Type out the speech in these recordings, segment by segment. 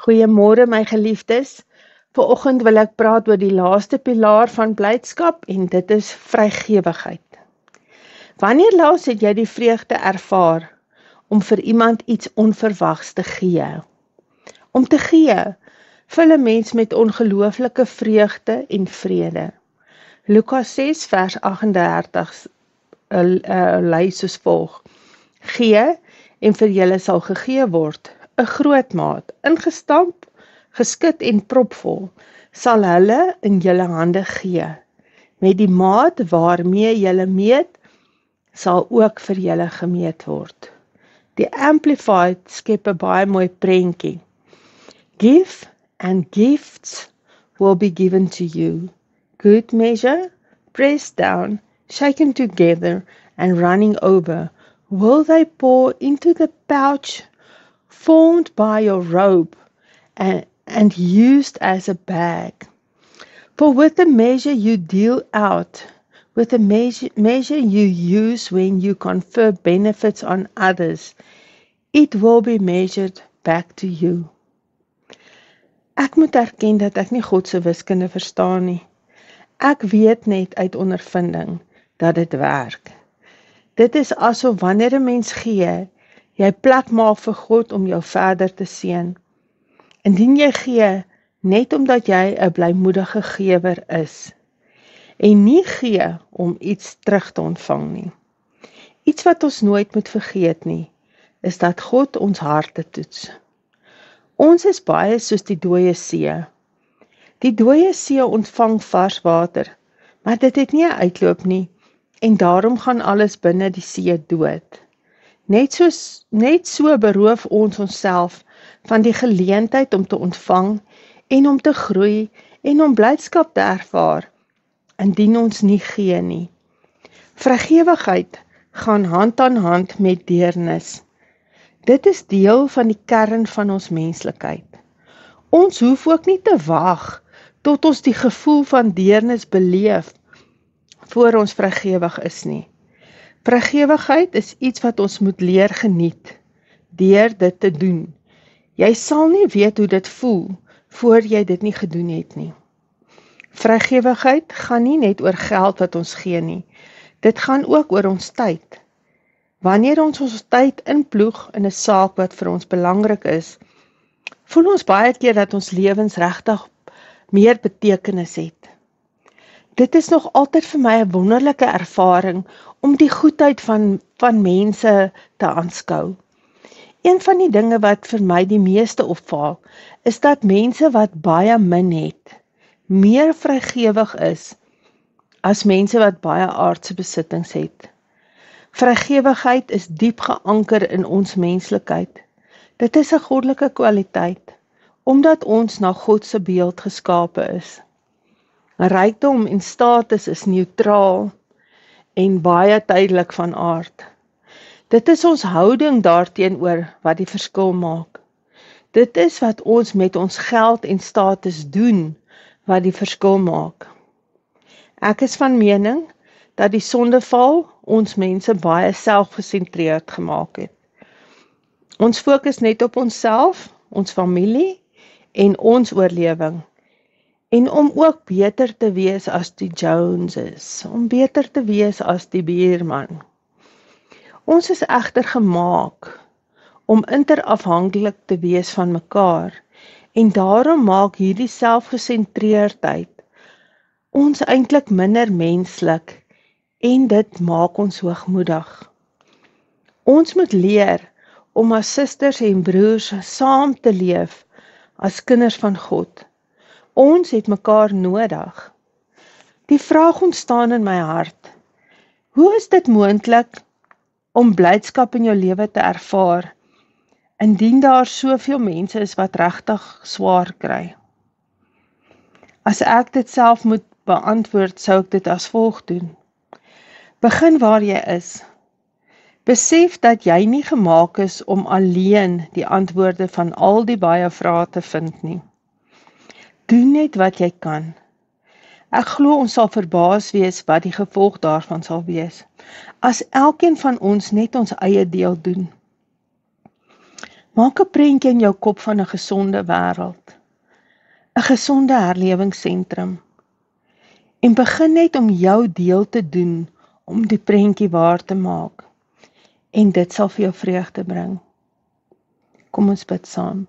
Goeiemôre my geliefdes. Vanoggend wil ek praat oor die laaste pilaar van blydskap en dit is vrygewigheid. Wanneer laas het jy die vreugde ervaar om vir iemand iets onverwags te gee? Om te gee vulle mens met ongelooflike vreugde en vrede. Lukas 6 vers 38 uh, uh, lees soos volg: Gee en vir julle sal gegee word 'n groot maat, ingestamp, geskit en propvol, sal hulle in julle hande gee. Met die maat waarmee julle meet, sal ook vir julle gemeet word. Die amplified skep 'n baie mooi prentjie. Give and gifts will be given to you. Good measure, pressed down, shaken together and running over, will they pour into the pouch formed by your robe and, and used as a bag. For with the measure you deal out, with the measure, measure you use when you confer benefits on others, it will be measured back to you. Ek moet erken dat ek nie God se wiskunde verstaan nie. Ek weet net uit ondervinding dat dit werk. Dit is asof wanneer 'n mens gee, jy plek maak vir God om jou verder te seën. Indien jy gee net omdat jy 'n blymoedige gewer is en nie gee om iets terug te ontvang nie. Iets wat ons nooit moet vergeet nie, is dat God ons harte toets. Ons is baie soos die dooie see. Die dooie see ontvang vars water, maar dit het nie 'n uitloop nie en daarom gaan alles binne die see dood. Net so net so beroof ons onsself van die geleentheid om te ontvang en om te groei en om blydskap te ervaar indien ons nie gee nie. Vrygewigheid gaan hand aan hand met deernis. Dit is deel van die kern van ons menslikheid. Ons hoef ook nie te wag tot ons die gevoel van deernis beleef voor ons vrygewig is nie. Vrygewigheid is iets wat ons moet leer geniet deur dit te doen. Jy sal nie weet hoe dit voel voor jy dit nie gedoen het nie. Vrygewigheid gaan nie net oor geld wat ons gee nie. Dit gaan ook oor ons tyd. Wanneer ons ons tyd inploeg in 'n saak wat vir ons belangrik is, voel ons baie keer dat ons lewens regtig meer betekenis het dit is nog altyd vir my 'n wonderlike ervaring om die goedheid van van mense te aanskou. Een van die dinge wat vir my die meeste opval, is dat mense wat baie min het, meer vrygewig is as mense wat baie aardse besittings het. Vrygewigheid is diep geanker in ons menslikheid. Dit is 'n goddelike kwaliteit omdat ons na God se beeld geskape is. Rykdom en status is neutraal en baie tydelik van aard. Dit is ons houding daarteenoor wat die verskil maak. Dit is wat ons met ons geld en status doen wat die verskil maak. Ek is van mening dat die sondeval ons mense baie selfgesentreerd gemaak het. Ons fokus net op onsself, ons familie en ons oorlewing en om ook beter te wees as die Joneses, om beter te wees as die buurman. Ons is egter gemaak om interafhanklik te wees van mekaar en daarom maak hierdie selfgesentreerdheid ons eintlik minder menslik en dit maak ons hoogmoedig. Ons moet leer om as susters en broers saam te leef as kinders van God. Ons het mekaar nodig. Die vraag ontstaan in my hart: Hoe is dit moontlik om blydskap in jou lewe te ervaar indien daar soveel mense is wat regtig swaar kry? As ek dit self moet beantwoord, sou ek dit as volg doen. Begin waar jy is. Besef dat jy nie gemaak is om alleen die antwoorde van al die baie vrae te vind nie. Doen net wat jy kan. Ek glo ons sal verbaas wees wat die gevolg daarvan sal wees as elkeen van ons net ons eie deel doen. Maak 'n prentjie in jou kop van 'n gesonde wêreld. 'n Gesonde herlewingsentrum. En begin net om jou deel te doen om die prentjie waar te maak. En dit sal vir jou vreugde bring. Kom ons bid saam.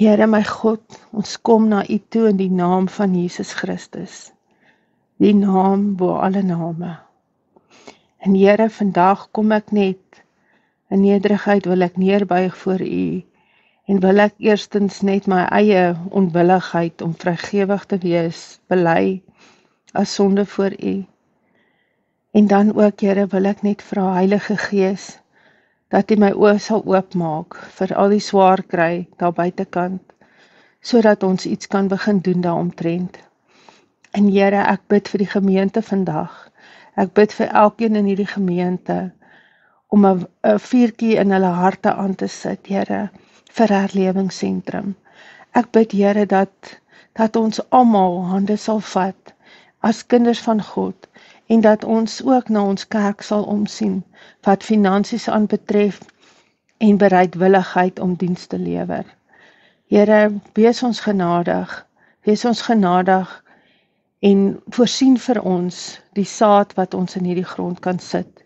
Here my God, ons kom na U toe in die naam van Jesus Christus. Die naam bo alle name. En Here, vandag kom ek net in nederigheid wil ek neerbuig voor U en wil ek eerstens net my eie onwilligheid om vrygewig te wees bely as sonde voor U. En dan ook Here, wil ek net vra Heilige Gees, dat U my oë sal oopmaak vir al die swaar kry daar buitekant sodat ons iets kan begin doen daaromtrent. En Here, ek bid vir die gemeente vandag. Ek bid vir elkeen in hierdie gemeente om 'n vuurtjie in hulle harte aan te sit, Here, vir herlewingsentrum. Ek bid Here dat dat ons almal hande sal vat as kinders van God en dat ons ook na ons kerk sal omsien wat finansies aanbetref en bereidwilligheid om dienste lewer. Here, wees ons genadig. Wees ons genadig en voorsien vir ons die saad wat ons in hierdie grond kan sit.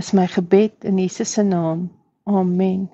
Is my gebed in Jesus se naam. Amen.